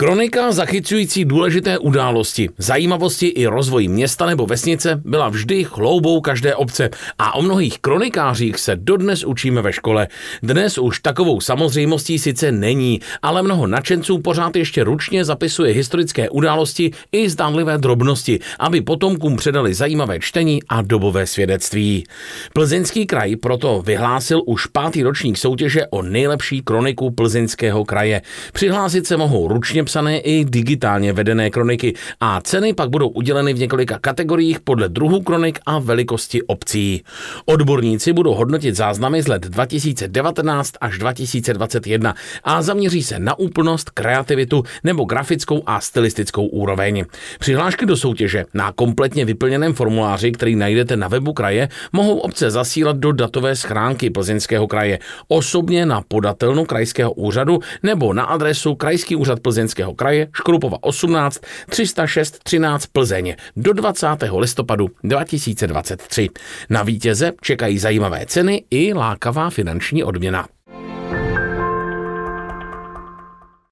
Kronika zachycující důležité události, zajímavosti i rozvoj města nebo vesnice byla vždy chloubou každé obce a o mnohých kronikářích se dodnes učíme ve škole. Dnes už takovou samozřejmostí sice není, ale mnoho nadšenců pořád ještě ručně zapisuje historické události i zdánlivé drobnosti, aby potomkům předali zajímavé čtení a dobové svědectví. Plzeňský kraj proto vyhlásil už pátý ročník soutěže o nejlepší kroniku plzeňského kraje. Přihlásit se mohou ručně sepsané i digitálně vedené kroniky a ceny pak budou uděleny v několika kategoriích podle druhu kronik a velikosti obcí. Odborníci budou hodnotit záznamy z let 2019 až 2021 a zaměří se na úplnost, kreativitu nebo grafickou a stylistickou úroveň. Přihlášky do soutěže na kompletně vyplněném formuláři, který najdete na webu kraje, mohou obce zasílat do datové schránky Plzeňského kraje, osobně na podatelnu krajského úřadu nebo na adresu Krajský úřad Plzeňského Karlovarského kraje, Škrupova 18, 306 13 Plzeň do 20. listopadu 2023. Na vítěze čekají zajímavé ceny i lákavá finanční odměna.